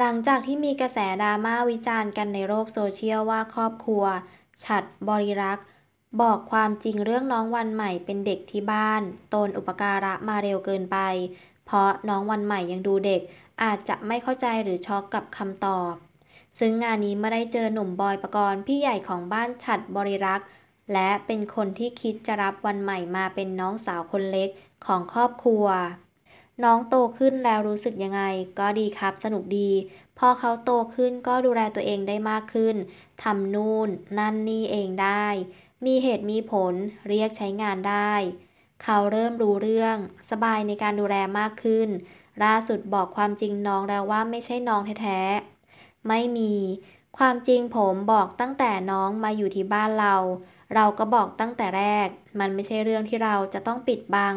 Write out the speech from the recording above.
หลังจากที่มีกระแสดราม่าวิจารณ์กันในโลกโซเชียลว่าครอบครัว ฉัดบริรักษ์ บอกความจริงเรื่องน้องวันใหม่เป็นเด็กที่บ้าน ตนอุปการะมาเร็วเกินไป เพราะน้องวันใหม่ยังดูเด็ก อาจจะไม่เข้าใจหรือช็อกกับคำตอบ ซึ่งงานนี้ไม่ได้เจอหนุ่มบอยประกรณ์พี่ใหญ่ของบ้านฉัดบริรักษ์และเป็นคนที่คิดจะรับวันใหม่มาเป็นน้องสาวคนเล็กของครอบครัวน้องโตขึ้นแล้วรู้สึกยังไง ก็ดีครับสนุกดีพอเขาโตขึ้นก็ดูแลตัวเองได้มากขึ้นทำนู่น นั่นนี่เองได้ มีเหตุมีผลเรียกใช้งานได้ เขาเริ่มรู้เรื่องสบายในการดูแลมากขึ้น ล่าสุดบอกความจริงน้องแล้วว่าไม่ใช่น้องแท้ๆไม่มี ความจริงผมบอกตั้งแต่น้องมาอยู่ที่บ้านเรา เราก็บอกตั้งแต่แรก มันไม่ใช่เรื่องที่เราจะต้องปิดบัง